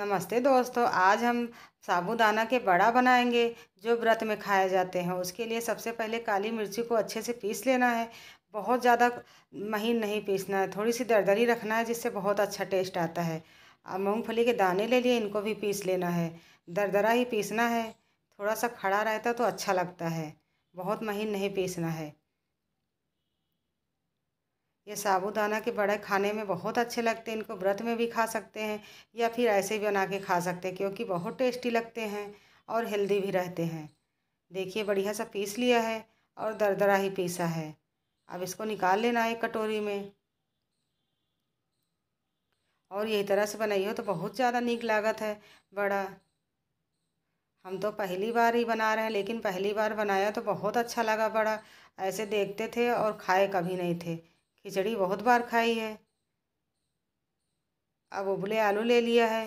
नमस्ते दोस्तों आज हम साबूदाना के बड़ा बनाएंगे जो व्रत में खाए जाते हैं उसके लिए सबसे पहले काली मिर्ची को अच्छे से पीस लेना है बहुत ज़्यादा महीन नहीं पीसना है थोड़ी सी दरदरी रखना है जिससे बहुत अच्छा टेस्ट आता है और मूँगफली के दाने ले लिए इनको भी पीस लेना है दरदरा ही पीसना है थोड़ा सा खड़ा रहता तो अच्छा लगता है बहुत महीन नहीं पीसना है ये साबूदाना के बड़े खाने में बहुत अच्छे लगते हैं इनको व्रत में भी खा सकते हैं या फिर ऐसे भी बना के खा सकते हैं क्योंकि बहुत टेस्टी लगते हैं और हेल्दी भी रहते हैं देखिए बढ़िया सा पीस लिया है और दरदरा ही पीसा है अब इसको निकाल लेना है कटोरी में और यही तरह से बनाइए तो बहुत ज़्यादा नीक लागत है बड़ा हम तो पहली बार ही बना रहे हैं लेकिन पहली बार बनाया तो बहुत अच्छा लगा बड़ा ऐसे देखते थे और खाए कभी नहीं थे खिचड़ी बहुत बार खाई है अब उबले आलू ले लिया है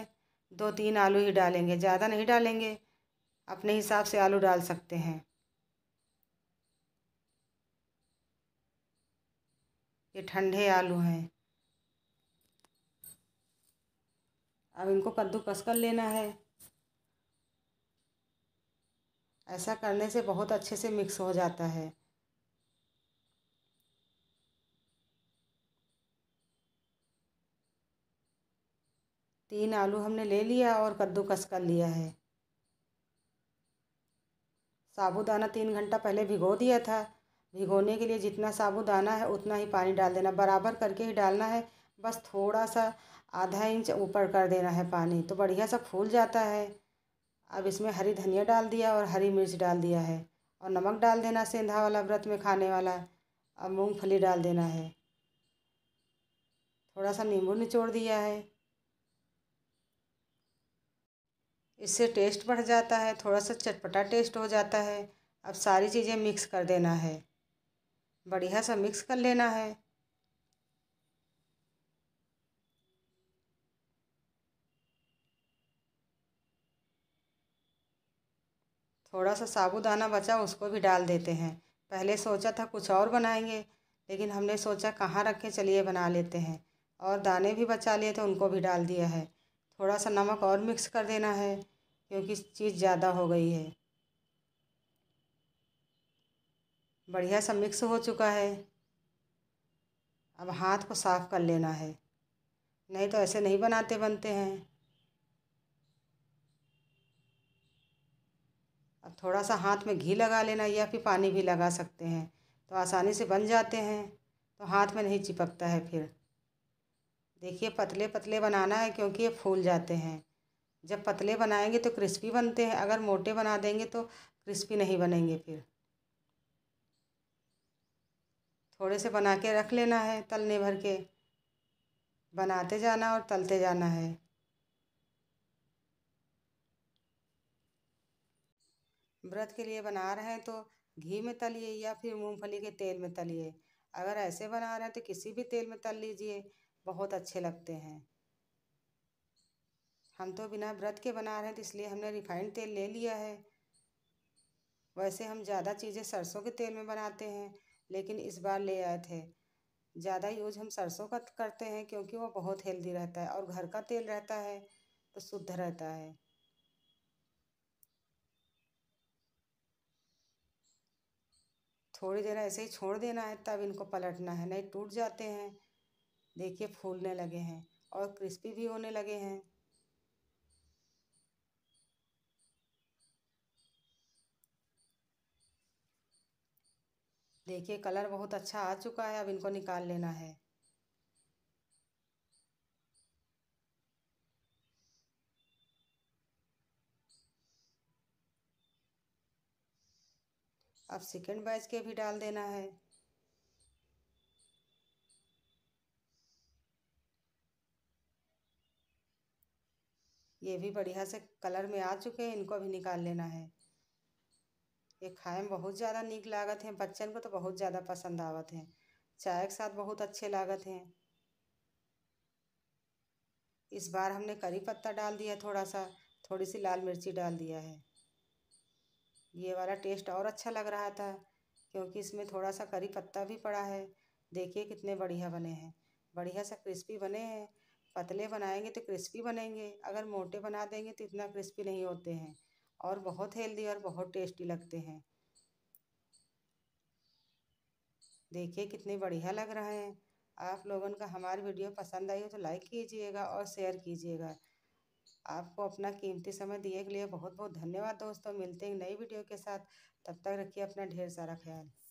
दो तीन आलू ही डालेंगे ज़्यादा नहीं डालेंगे अपने हिसाब से आलू डाल सकते हैं ये ठंडे आलू हैं अब इनको कद्दू कस कर लेना है ऐसा करने से बहुत अच्छे से मिक्स हो जाता है तीन आलू हमने ले लिया और कद्दूकस कर लिया है साबूदाना तीन घंटा पहले भिगो दिया था भिगोने के लिए जितना साबूदाना है उतना ही पानी डाल देना बराबर करके ही डालना है बस थोड़ा सा आधा इंच ऊपर कर देना है पानी तो बढ़िया सा फूल जाता है अब इसमें हरी धनिया डाल दिया और हरी मिर्च डाल दिया है और नमक डाल देना सेंधा वाला व्रत में खाने वाला अब मूँगफली डाल देना है थोड़ा सा नींबू निचोड़ दिया है इससे टेस्ट बढ़ जाता है थोड़ा सा चटपटा टेस्ट हो जाता है अब सारी चीज़ें मिक्स कर देना है बढ़िया सा मिक्स कर लेना है थोड़ा सा साबुदाना बचा उसको भी डाल देते हैं पहले सोचा था कुछ और बनाएंगे लेकिन हमने सोचा कहाँ रखें चलिए बना लेते हैं और दाने भी बचा लिए थे तो उनको भी डाल दिया है थोड़ा सा नमक और मिक्स कर देना है क्योंकि चीज़ ज़्यादा हो गई है बढ़िया सा मिक्स हो चुका है अब हाथ को साफ़ कर लेना है नहीं तो ऐसे नहीं बनाते बनते हैं अब थोड़ा सा हाथ में घी लगा लेना या फिर पानी भी लगा सकते हैं तो आसानी से बन जाते हैं तो हाथ में नहीं चिपकता है फिर देखिए पतले पतले बनाना है क्योंकि ये फूल जाते हैं जब पतले बनाएंगे तो क्रिस्पी बनते हैं अगर मोटे बना देंगे तो क्रिस्पी नहीं बनेंगे फिर थोड़े से बना के रख लेना है तलने भर के बनाते जाना और तलते जाना है व्रत के लिए बना रहे हैं तो घी में तलिए या फिर मूंगफली के तेल में तलिए अगर ऐसे बना रहे हैं तो किसी भी तेल में तल लीजिए बहुत अच्छे लगते हैं हम तो बिना व्रत के बना रहे हैं तो इसलिए हमने रिफाइंड तेल ले लिया है वैसे हम ज़्यादा चीज़ें सरसों के तेल में बनाते हैं लेकिन इस बार ले आए थे ज़्यादा यूज हम सरसों का करते हैं क्योंकि वो बहुत हेल्दी रहता है और घर का तेल रहता है तो शुद्ध रहता है थोड़ी देर ऐसे ही छोड़ देना है तब इनको पलटना है नहीं टूट जाते हैं देखिए फूलने लगे हैं और क्रिस्पी भी होने लगे हैं देखिए कलर बहुत अच्छा आ चुका है अब इनको निकाल लेना है अब सेकेंड बैच के भी डाल देना है ये भी बढ़िया से कलर में आ चुके हैं इनको भी निकाल लेना है ये खाए में बहुत ज़्यादा निक लागत हैं बच्चन को तो बहुत ज़्यादा पसंद आवत हैं चाय के साथ बहुत अच्छे लागत हैं इस बार हमने करी पत्ता डाल दिया थोड़ा सा थोड़ी सी लाल मिर्ची डाल दिया है ये वाला टेस्ट और अच्छा लग रहा था क्योंकि इसमें थोड़ा सा करी पत्ता भी पड़ा है देखिए कितने बढ़िया बने हैं बढ़िया सा क्रिस्पी बने हैं पतले बनाएंगे तो क्रिस्पी बनेंगे अगर मोटे बना देंगे तो इतना क्रिस्पी नहीं होते हैं और बहुत हेल्दी और बहुत टेस्टी लगते हैं देखिए कितने बढ़िया लग रहा है आप लोगों का हमारी वीडियो पसंद आई हो तो लाइक कीजिएगा और शेयर कीजिएगा आपको अपना कीमती समय दिए के लिए बहुत बहुत धन्यवाद दोस्तों मिलते हैं नई वीडियो के साथ तब तक रखिए अपना ढेर सारा ख्याल